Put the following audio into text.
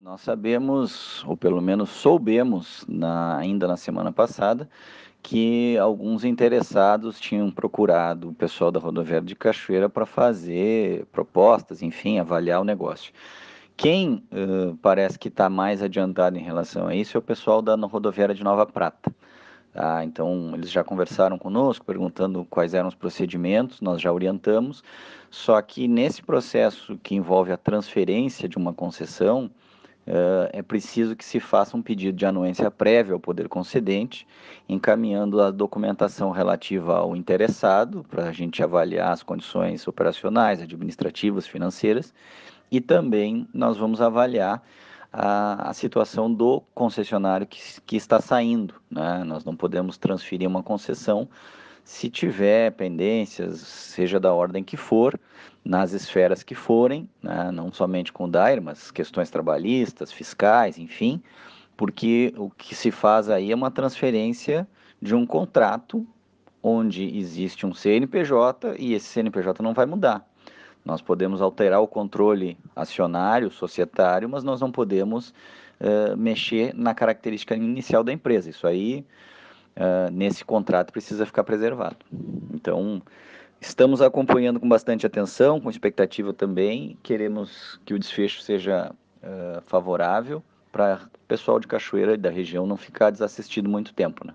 Nós sabemos, ou pelo menos soubemos, na, ainda na semana passada, que alguns interessados tinham procurado o pessoal da rodoviária de Cachoeira para fazer propostas, enfim, avaliar o negócio. Quem uh, parece que está mais adiantado em relação a isso é o pessoal da rodoviária de Nova Prata. Ah, então, eles já conversaram conosco, perguntando quais eram os procedimentos, nós já orientamos. Só que nesse processo que envolve a transferência de uma concessão, eh, é preciso que se faça um pedido de anuência prévia ao poder concedente, encaminhando a documentação relativa ao interessado, para a gente avaliar as condições operacionais, administrativas, financeiras, e também nós vamos avaliar a, a situação do concessionário que, que está saindo. Né? Nós não podemos transferir uma concessão se tiver pendências, seja da ordem que for, nas esferas que forem, né, não somente com o DAIR, mas questões trabalhistas, fiscais, enfim, porque o que se faz aí é uma transferência de um contrato onde existe um CNPJ e esse CNPJ não vai mudar. Nós podemos alterar o controle acionário, societário, mas nós não podemos uh, mexer na característica inicial da empresa. Isso aí ah, nesse contrato precisa ficar preservado. Então, estamos acompanhando com bastante atenção, com expectativa também. Queremos que o desfecho seja uh, favorável para o pessoal de Cachoeira e da região não ficar desassistido muito tempo, né?